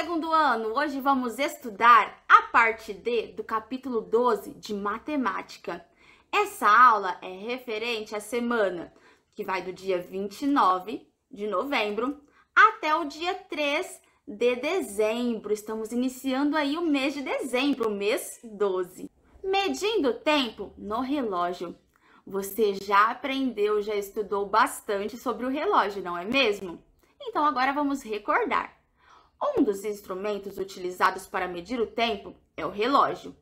segundo ano, hoje vamos estudar a parte D do capítulo 12 de matemática. Essa aula é referente à semana que vai do dia 29 de novembro até o dia 3 de dezembro. Estamos iniciando aí o mês de dezembro, o mês 12. Medindo o tempo no relógio. Você já aprendeu, já estudou bastante sobre o relógio, não é mesmo? Então agora vamos recordar. Um dos instrumentos utilizados para medir o tempo é o relógio.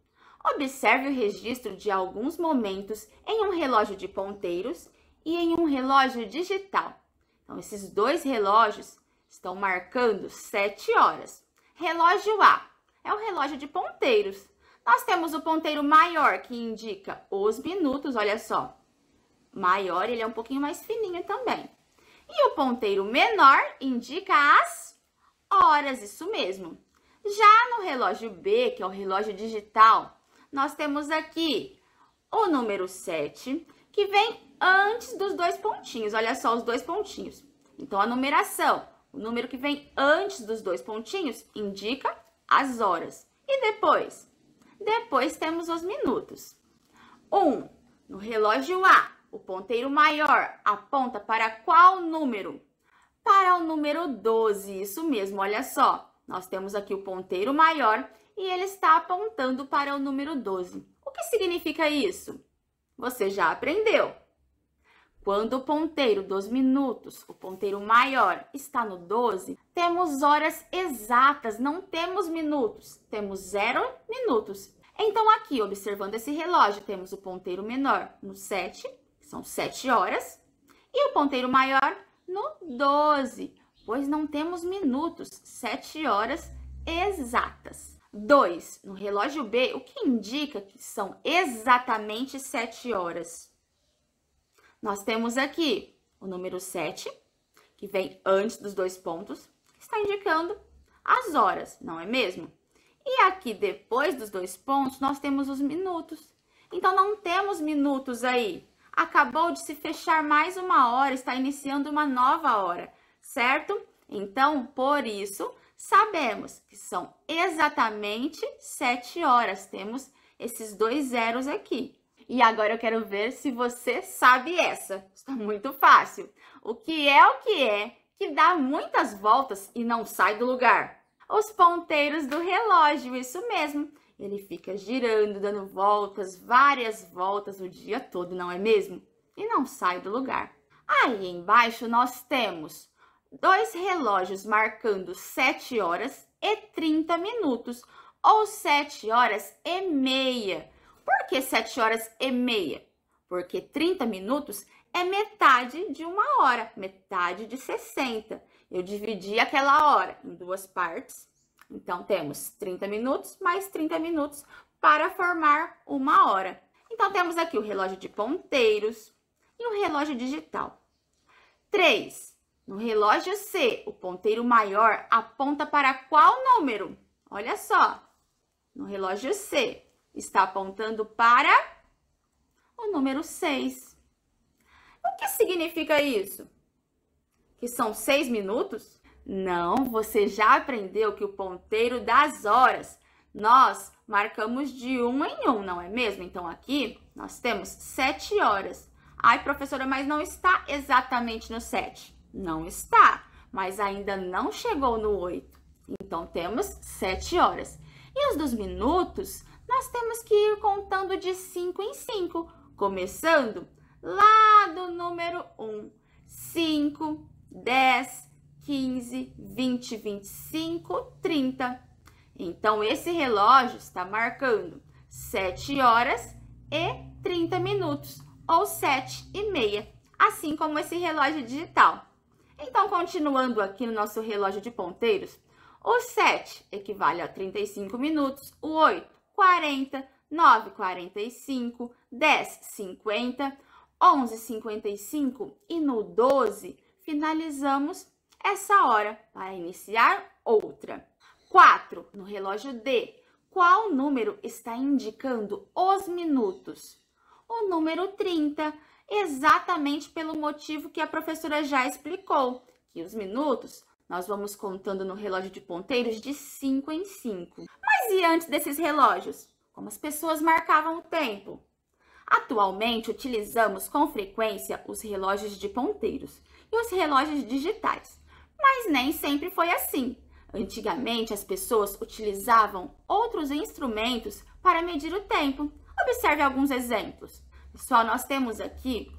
Observe o registro de alguns momentos em um relógio de ponteiros e em um relógio digital. Então, esses dois relógios estão marcando 7 horas. Relógio A é o relógio de ponteiros. Nós temos o ponteiro maior, que indica os minutos, olha só. Maior, ele é um pouquinho mais fininho também. E o ponteiro menor indica as horas, isso mesmo. Já no relógio B, que é o relógio digital, nós temos aqui o número 7, que vem antes dos dois pontinhos. Olha só os dois pontinhos. Então, a numeração, o número que vem antes dos dois pontinhos, indica as horas. E depois? Depois temos os minutos. 1. Um, no relógio A, o ponteiro maior aponta para qual número? para o número 12. Isso mesmo, olha só. Nós temos aqui o ponteiro maior e ele está apontando para o número 12. O que significa isso? Você já aprendeu. Quando o ponteiro dos minutos, o ponteiro maior, está no 12, temos horas exatas, não temos minutos, temos zero minutos. Então, aqui, observando esse relógio, temos o ponteiro menor no 7, são 7 horas, e o ponteiro maior no 12, pois não temos minutos, 7 horas exatas. 2. No relógio B, o que indica que são exatamente 7 horas? Nós temos aqui o número 7, que vem antes dos dois pontos, que está indicando as horas, não é mesmo? E aqui, depois dos dois pontos, nós temos os minutos. Então, não temos minutos aí acabou de se fechar mais uma hora, está iniciando uma nova hora, certo? Então, por isso, sabemos que são exatamente sete horas. Temos esses dois zeros aqui. E agora eu quero ver se você sabe essa. Está muito fácil. O que é o que é que dá muitas voltas e não sai do lugar? Os ponteiros do relógio, isso mesmo. Ele fica girando, dando voltas, várias voltas o dia todo, não é mesmo? E não sai do lugar. Aí embaixo nós temos dois relógios marcando 7 horas e 30 minutos, ou 7 horas e meia. Por que 7 horas e meia? Porque 30 minutos é metade de uma hora, metade de 60. Eu dividi aquela hora em duas partes então, temos 30 minutos mais 30 minutos para formar uma hora. Então, temos aqui o relógio de ponteiros e o relógio digital. 3. No relógio C, o ponteiro maior aponta para qual número? Olha só. No relógio C, está apontando para o número 6. O que significa isso? Que são 6 minutos? Não, você já aprendeu que o ponteiro das horas nós marcamos de um em um, não é mesmo? Então aqui nós temos sete horas. Ai, professora, mas não está exatamente no sete. Não está, mas ainda não chegou no oito. Então temos sete horas. E os dos minutos, nós temos que ir contando de cinco em cinco, começando lá do número um, cinco, dez. 15, 20, 25, 30. Então, esse relógio está marcando 7 horas e 30 minutos, ou 7 e meia, assim como esse relógio digital. Então, continuando aqui no nosso relógio de ponteiros, o 7 equivale a 35 minutos, o 8, 40, 9, 45, 10, 50, 11, 55 e no 12 finalizamos essa hora para iniciar outra. 4. No relógio D, qual número está indicando os minutos? O número 30, exatamente pelo motivo que a professora já explicou, que os minutos nós vamos contando no relógio de ponteiros de 5 em 5. Mas e antes desses relógios? Como as pessoas marcavam o tempo? Atualmente utilizamos com frequência os relógios de ponteiros e os relógios digitais. Mas nem sempre foi assim. Antigamente, as pessoas utilizavam outros instrumentos para medir o tempo. Observe alguns exemplos. Pessoal, nós temos aqui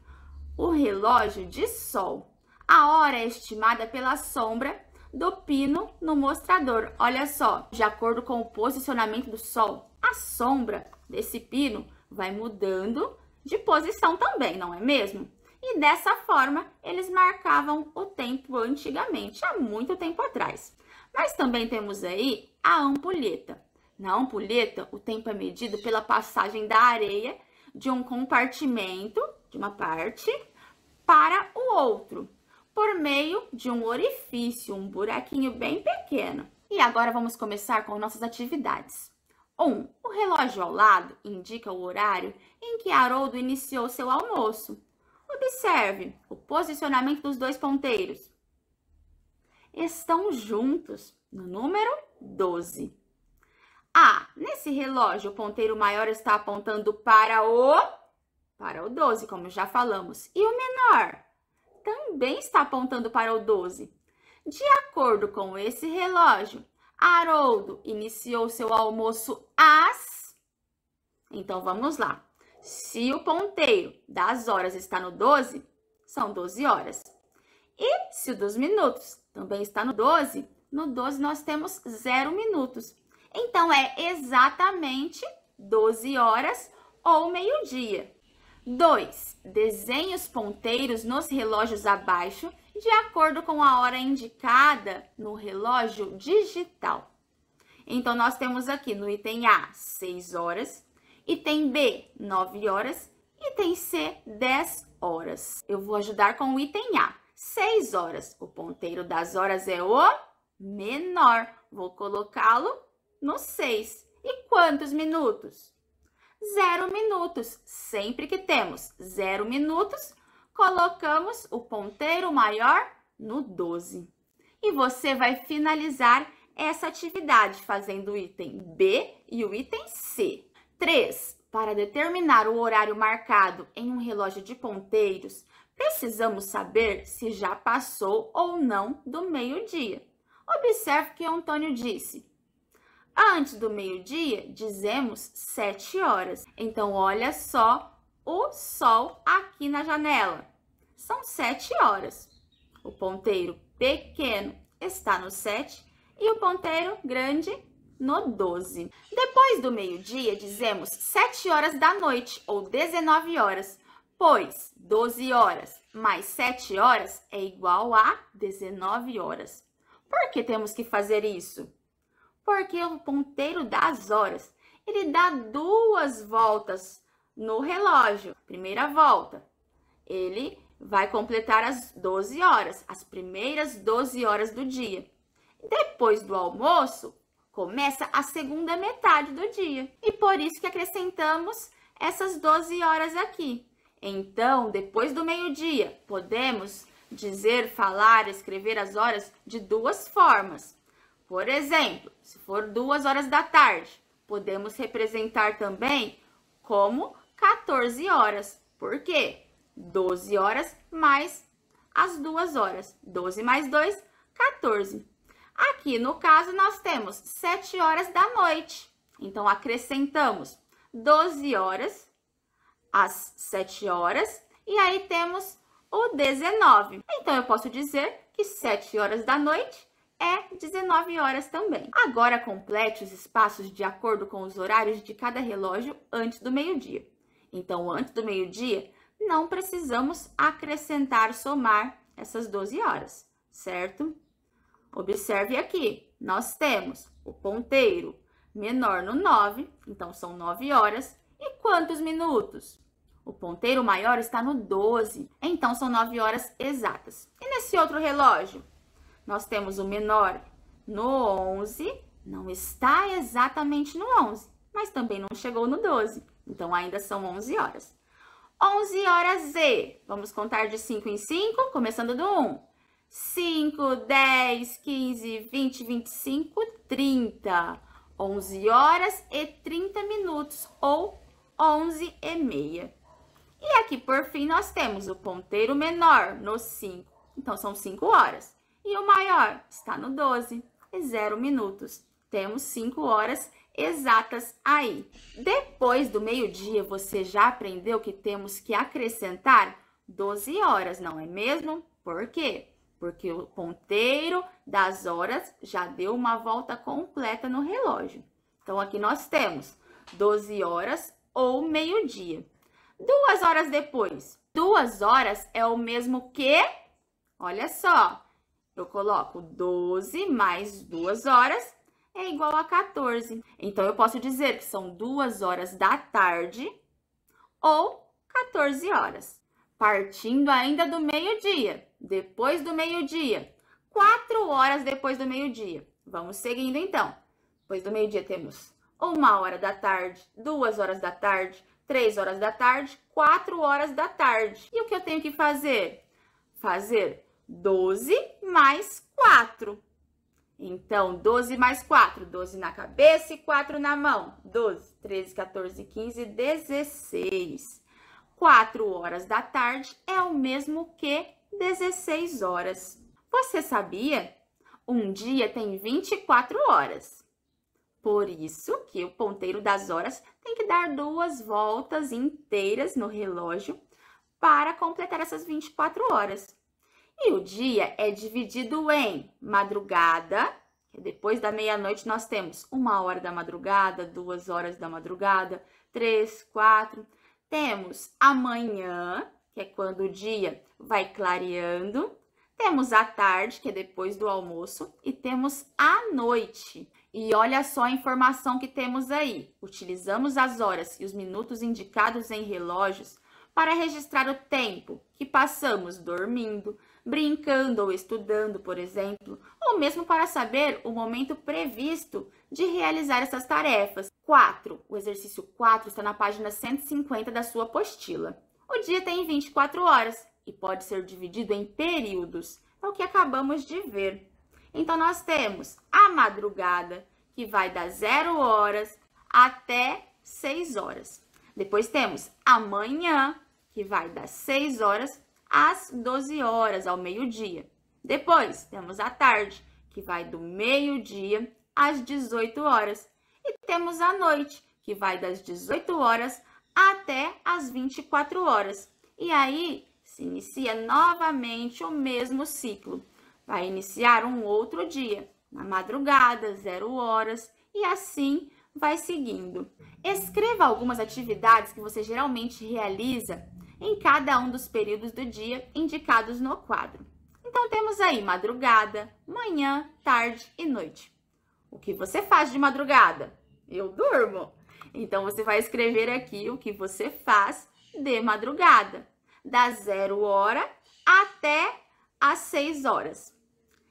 o relógio de sol. A hora é estimada pela sombra do pino no mostrador. Olha só, de acordo com o posicionamento do sol, a sombra desse pino vai mudando de posição também, não é mesmo? e dessa forma eles marcavam o tempo antigamente, há muito tempo atrás. Mas também temos aí a ampulheta. Na ampulheta, o tempo é medido pela passagem da areia de um compartimento, de uma parte, para o outro, por meio de um orifício, um buraquinho bem pequeno. E agora vamos começar com nossas atividades. 1. Um, o relógio ao lado indica o horário em que Haroldo iniciou seu almoço. Observe o posicionamento dos dois ponteiros. Estão juntos no número 12. Ah, nesse relógio, o ponteiro maior está apontando para o para o 12, como já falamos. E o menor também está apontando para o 12. De acordo com esse relógio, Haroldo iniciou seu almoço às. Então vamos lá. Se o ponteiro das horas está no 12, são 12 horas. E se o dos minutos também está no 12, no 12 nós temos 0 minutos. Então, é exatamente 12 horas ou meio-dia. 2. Desenhe os ponteiros nos relógios abaixo de acordo com a hora indicada no relógio digital. Então, nós temos aqui no item A 6 horas, e tem B, 9 horas. E tem C, 10 horas. Eu vou ajudar com o item A, 6 horas. O ponteiro das horas é o menor. Vou colocá-lo no 6. E quantos minutos? Zero minutos. Sempre que temos zero minutos, colocamos o ponteiro maior no 12. E você vai finalizar essa atividade fazendo o item B e o item C. 3. Para determinar o horário marcado em um relógio de ponteiros, precisamos saber se já passou ou não do meio-dia. Observe que Antônio disse: Antes do meio-dia, dizemos 7 horas. Então, olha só o sol aqui na janela. São 7 horas. O ponteiro pequeno está no 7 e o ponteiro grande no 12. Depois do meio-dia, dizemos 7 horas da noite ou 19 horas, pois 12 horas mais 7 horas é igual a 19 horas. Por que temos que fazer isso? Porque o ponteiro das horas, ele dá duas voltas no relógio. Primeira volta, ele vai completar as 12 horas, as primeiras 12 horas do dia. Depois do almoço, Começa a segunda metade do dia e por isso que acrescentamos essas 12 horas aqui. Então, depois do meio-dia, podemos dizer, falar, escrever as horas de duas formas. Por exemplo, se for duas horas da tarde, podemos representar também como 14 horas. Por quê? 12 horas mais as duas horas. 12 mais 2, 14. Aqui no caso, nós temos 7 horas da noite. Então, acrescentamos 12 horas às 7 horas e aí temos o 19. Então, eu posso dizer que 7 horas da noite é 19 horas também. Agora, complete os espaços de acordo com os horários de cada relógio antes do meio-dia. Então, antes do meio-dia, não precisamos acrescentar, somar essas 12 horas, certo? Observe aqui, nós temos o ponteiro menor no 9, então são 9 horas. E quantos minutos? O ponteiro maior está no 12, então são 9 horas exatas. E nesse outro relógio? Nós temos o menor no 11, não está exatamente no 11, mas também não chegou no 12, então ainda são 11 horas. 11 horas Z, vamos contar de 5 em 5, começando do 1. 5, 10, 15, 20, 25, 30. 11 horas e 30 minutos ou 11 e meia. E aqui, por fim, nós temos o ponteiro menor no 5. Então, são 5 horas. E o maior está no 12 e 0 minutos. Temos 5 horas exatas aí. Depois do meio-dia, você já aprendeu que temos que acrescentar 12 horas, não é mesmo? Por quê? porque o ponteiro das horas já deu uma volta completa no relógio. Então, aqui nós temos 12 horas ou meio-dia. Duas horas depois, duas horas é o mesmo que, olha só, eu coloco 12 mais duas horas é igual a 14. Então, eu posso dizer que são duas horas da tarde ou 14 horas. Partindo ainda do meio-dia, depois do meio-dia. Quatro horas depois do meio-dia. Vamos seguindo então. Depois do meio-dia temos uma hora da tarde, duas horas da tarde, três horas da tarde, quatro horas da tarde. E o que eu tenho que fazer? Fazer 12 mais 4. Então, 12 mais 4, 12 na cabeça e 4 na mão. 12, 13, 14, 15, 16. 4 horas da tarde é o mesmo que 16 horas. Você sabia? Um dia tem 24 horas. Por isso que o ponteiro das horas tem que dar duas voltas inteiras no relógio para completar essas 24 horas. E o dia é dividido em madrugada, depois da meia-noite nós temos uma hora da madrugada, duas horas da madrugada, três, quatro. Temos amanhã, que é quando o dia vai clareando. Temos a tarde, que é depois do almoço, e temos a noite. E olha só a informação que temos aí. Utilizamos as horas e os minutos indicados em relógios para registrar o tempo que passamos dormindo, brincando ou estudando, por exemplo, ou mesmo para saber o momento previsto de realizar essas tarefas. 4. O exercício 4 está na página 150 da sua apostila. O dia tem 24 horas e pode ser dividido em períodos, é o que acabamos de ver. Então, nós temos a madrugada, que vai das 0 horas até 6 horas. Depois temos a manhã, que vai das 6 horas às 12 horas, ao meio-dia. Depois temos a tarde, que vai do meio-dia às 18 horas. E temos a noite, que vai das 18 horas até as 24 horas. E aí se inicia novamente o mesmo ciclo. Vai iniciar um outro dia, na madrugada, zero horas, e assim vai seguindo. Escreva algumas atividades que você geralmente realiza em cada um dos períodos do dia indicados no quadro. Então temos aí madrugada, manhã, tarde e noite. O que você faz de madrugada? Eu durmo. Então você vai escrever aqui o que você faz de madrugada, da zero hora até às seis horas.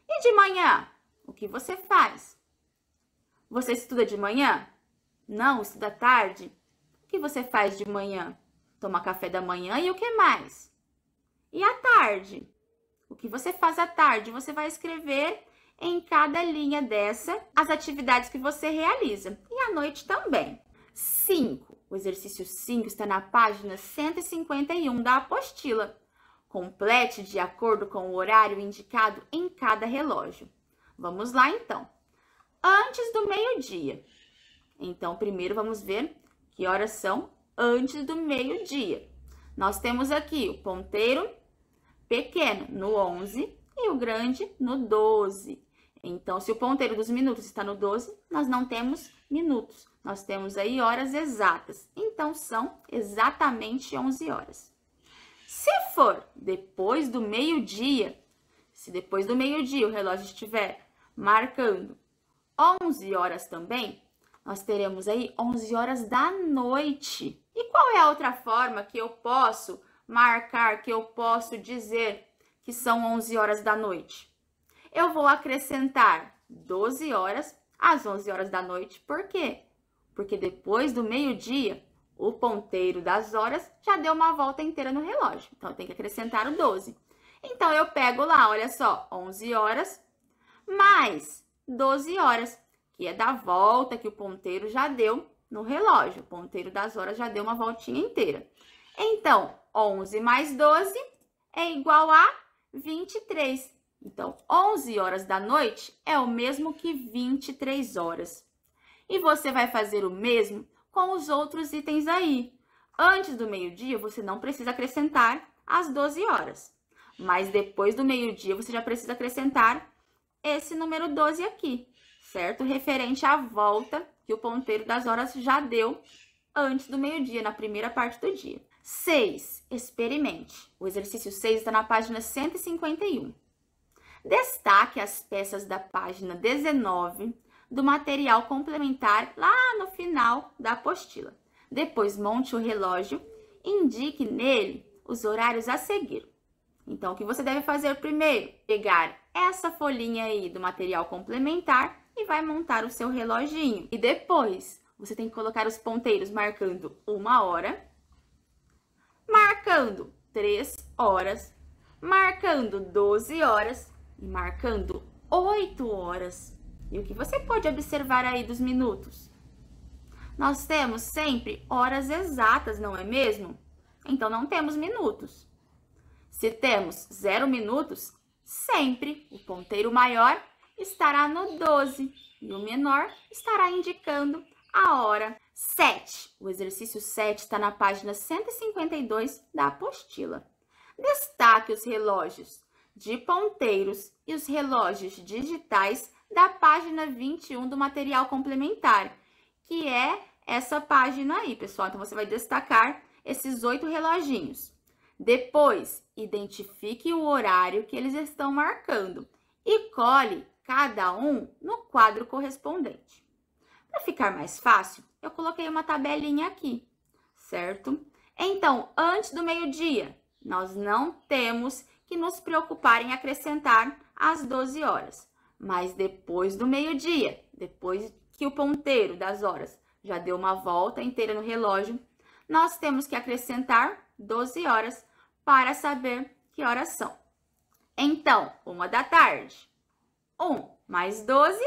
E de manhã, o que você faz? Você estuda de manhã? Não, estuda tarde? O que você faz de manhã? Toma café da manhã e o que mais? E à tarde? O que você faz à tarde? Você vai escrever em cada linha dessa as atividades que você realiza. E à noite também. 5. O exercício 5 está na página 151 da apostila. Complete de acordo com o horário indicado em cada relógio. Vamos lá então. Antes do meio-dia. Então, primeiro vamos ver que horas são antes do meio-dia. Nós temos aqui o ponteiro pequeno no 11 e o grande no 12. Então, se o ponteiro dos minutos está no 12, nós não temos minutos. Nós temos aí horas exatas, então são exatamente 11 horas. Se for depois do meio-dia, se depois do meio-dia o relógio estiver marcando 11 horas também, nós teremos aí 11 horas da noite. E qual é a outra forma que eu posso marcar, que eu posso dizer que são 11 horas da noite? Eu vou acrescentar 12 horas às 11 horas da noite, por quê? porque depois do meio-dia, o ponteiro das horas já deu uma volta inteira no relógio. Então, eu tenho que acrescentar o 12. Então, eu pego lá, olha só, 11 horas mais 12 horas, que é da volta que o ponteiro já deu no relógio. O ponteiro das horas já deu uma voltinha inteira. Então, 11 mais 12 é igual a 23. Então, 11 horas da noite é o mesmo que 23 horas. E você vai fazer o mesmo com os outros itens aí. Antes do meio-dia, você não precisa acrescentar as 12 horas. Mas depois do meio-dia, você já precisa acrescentar esse número 12 aqui, certo? Referente à volta que o ponteiro das horas já deu antes do meio-dia, na primeira parte do dia. 6. Experimente. O exercício 6 está na página 151. Destaque as peças da página 19 do material complementar lá no final da apostila. Depois, monte o relógio e indique nele os horários a seguir. Então, o que você deve fazer primeiro? Pegar essa folhinha aí do material complementar e vai montar o seu reloginho. E depois, você tem que colocar os ponteiros marcando uma hora, marcando três horas, marcando 12 horas e marcando 8 horas. E o que você pode observar aí dos minutos? Nós temos sempre horas exatas, não é mesmo? Então, não temos minutos. Se temos zero minutos, sempre o ponteiro maior estará no 12 e o menor estará indicando a hora 7. O exercício 7 está na página 152 da apostila. Destaque os relógios de ponteiros e os relógios digitais da página 21 do material complementar, que é essa página aí, pessoal. Então, você vai destacar esses oito reloginhos. Depois, identifique o horário que eles estão marcando e cole cada um no quadro correspondente. Para ficar mais fácil, eu coloquei uma tabelinha aqui, certo? Então, antes do meio-dia, nós não temos que nos preocupar em acrescentar as 12 horas mas depois do meio-dia, depois que o ponteiro das horas já deu uma volta inteira no relógio, nós temos que acrescentar 12 horas para saber que horas são. Então, uma da tarde. 1 mais 12,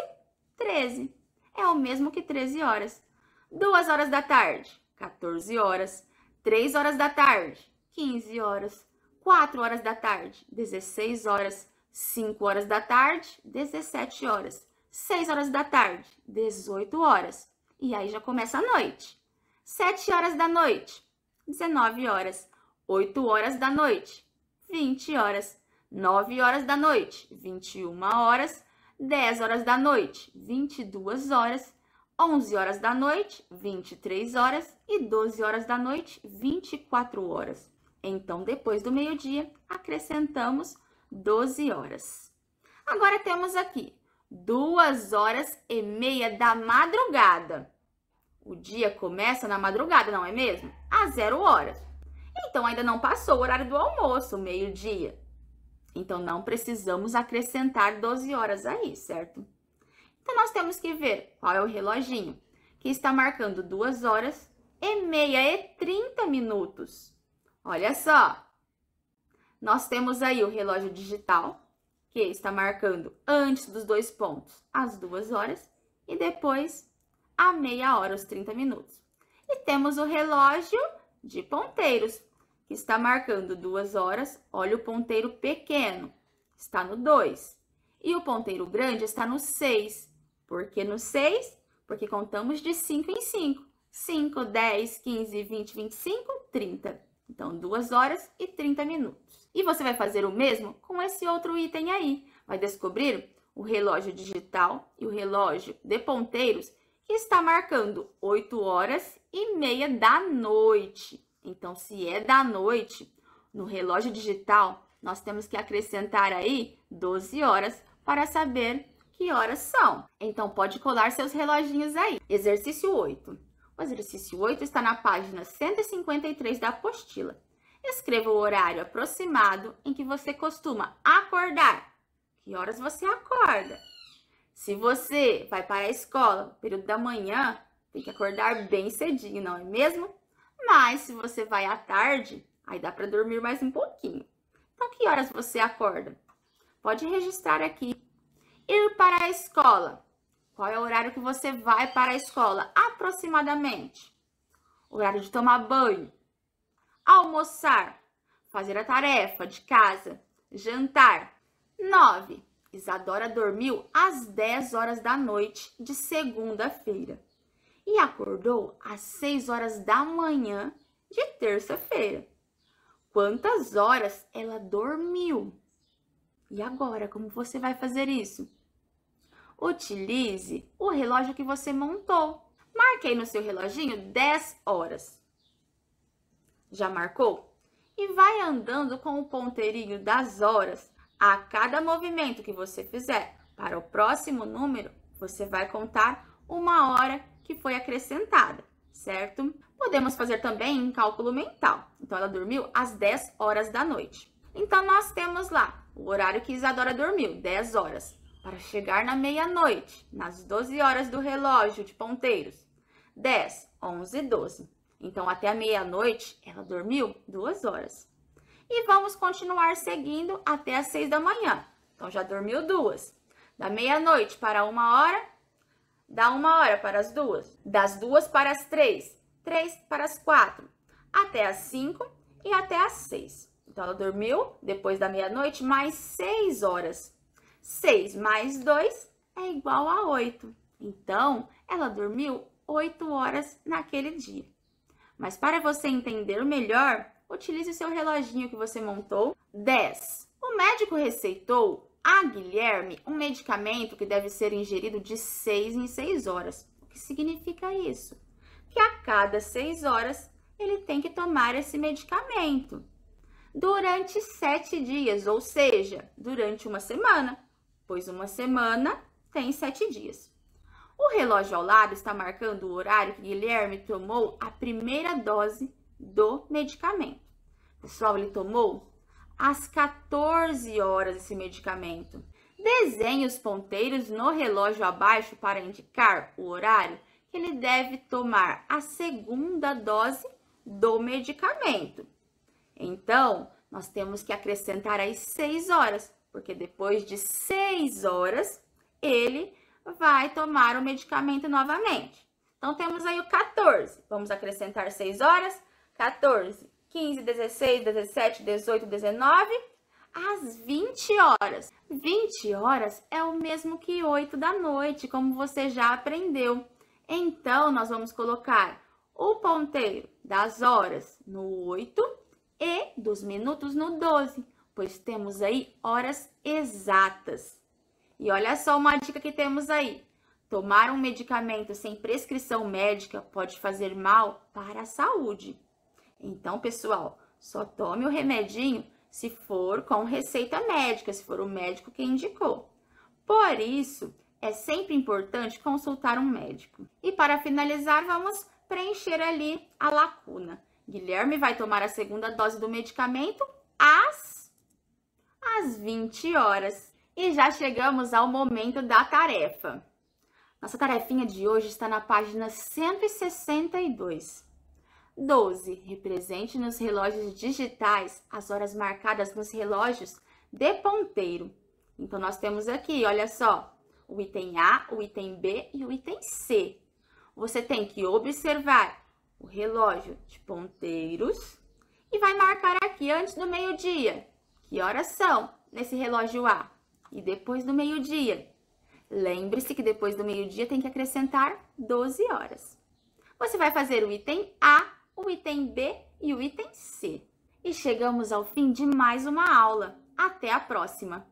13. É o mesmo que 13 horas. 2 horas da tarde, 14 horas. 3 horas da tarde, 15 horas. 4 horas da tarde, 16 horas. 5 horas da tarde, 17 horas. 6 horas da tarde, 18 horas. E aí já começa a noite. 7 horas da noite, 19 horas. 8 horas da noite, 20 horas. 9 horas da noite, 21 horas. 10 horas da noite, 22 horas. 11 horas da noite, 23 horas. E 12 horas da noite, 24 horas. Então, depois do meio-dia, acrescentamos 12 horas. Agora temos aqui duas horas e meia da madrugada. O dia começa na madrugada, não é mesmo? A zero horas. Então, ainda não passou o horário do almoço, meio-dia. Então, não precisamos acrescentar 12 horas aí, certo? Então, nós temos que ver qual é o reloginho, que está marcando duas horas e meia e 30 minutos. Olha só, nós temos aí o relógio digital, que está marcando antes dos dois pontos as duas horas e depois a meia hora, os 30 minutos. E temos o relógio de ponteiros, que está marcando duas horas. Olha o ponteiro pequeno, está no 2. E o ponteiro grande está no 6. Por que no 6? Porque contamos de 5 em 5. 5, 10, 15, 20, 25, 30. Então, 2 horas e 30 minutos. E você vai fazer o mesmo com esse outro item aí. Vai descobrir o relógio digital e o relógio de ponteiros que está marcando 8 horas e meia da noite. Então, se é da noite, no relógio digital, nós temos que acrescentar aí 12 horas para saber que horas são. Então, pode colar seus reloginhos aí. Exercício 8. O exercício 8 está na página 153 da apostila. Escreva o horário aproximado em que você costuma acordar. Que horas você acorda? Se você vai para a escola no período da manhã, tem que acordar bem cedinho, não é mesmo? Mas se você vai à tarde, aí dá para dormir mais um pouquinho. Então, que horas você acorda? Pode registrar aqui. Ir para a escola. Qual é o horário que você vai para a escola? Aproximadamente. Horário de tomar banho almoçar, fazer a tarefa de casa, jantar. 9. Isadora dormiu às 10 horas da noite de segunda-feira e acordou às 6 horas da manhã de terça-feira. Quantas horas ela dormiu? E agora, como você vai fazer isso? Utilize o relógio que você montou. Marquei no seu reloginho 10 horas. Já marcou? E vai andando com o ponteirinho das horas a cada movimento que você fizer. Para o próximo número, você vai contar uma hora que foi acrescentada, certo? Podemos fazer também em cálculo mental. Então, ela dormiu às 10 horas da noite. Então, nós temos lá o horário que Isadora dormiu, 10 horas, para chegar na meia-noite, nas 12 horas do relógio de ponteiros. 10, 11, 12. Então, até a meia-noite, ela dormiu duas horas. E vamos continuar seguindo até as seis da manhã. Então, já dormiu duas. Da meia-noite para uma hora, da uma hora para as duas, das duas para as três, três para as quatro, até as cinco e até as seis. Então, ela dormiu depois da meia-noite mais seis horas. Seis mais dois é igual a oito. Então, ela dormiu oito horas naquele dia. Mas para você entender melhor, utilize seu reloginho que você montou. 10. O médico receitou a Guilherme um medicamento que deve ser ingerido de 6 em 6 horas. O que significa isso? Que a cada 6 horas ele tem que tomar esse medicamento durante sete dias, ou seja, durante uma semana, pois uma semana tem sete dias. O relógio ao lado está marcando o horário que Guilherme tomou a primeira dose do medicamento. Pessoal, ele tomou às 14 horas esse medicamento. Desenhe os ponteiros no relógio abaixo para indicar o horário que ele deve tomar a segunda dose do medicamento. Então, nós temos que acrescentar as 6 horas, porque depois de 6 horas, ele vai tomar o medicamento novamente. Então, temos aí o 14. Vamos acrescentar 6 horas. 14, 15, 16, 17, 18, 19 às 20 horas. 20 horas é o mesmo que 8 da noite, como você já aprendeu. Então, nós vamos colocar o ponteiro das horas no 8 e dos minutos no 12, pois temos aí horas exatas. E olha só uma dica que temos aí. Tomar um medicamento sem prescrição médica pode fazer mal para a saúde. Então, pessoal, só tome o remedinho se for com receita médica, se for o médico que indicou. Por isso, é sempre importante consultar um médico. E para finalizar, vamos preencher ali a lacuna. Guilherme vai tomar a segunda dose do medicamento às, às 20 horas. E já chegamos ao momento da tarefa. Nossa tarefinha de hoje está na página 162. 12. Represente nos relógios digitais as horas marcadas nos relógios de ponteiro. Então, nós temos aqui, olha só, o item A, o item B e o item C. Você tem que observar o relógio de ponteiros e vai marcar aqui antes do meio-dia. Que horas são nesse relógio A? e depois do meio-dia. Lembre-se que depois do meio-dia tem que acrescentar 12 horas. Você vai fazer o item A, o item B e o item C. E chegamos ao fim de mais uma aula. Até a próxima!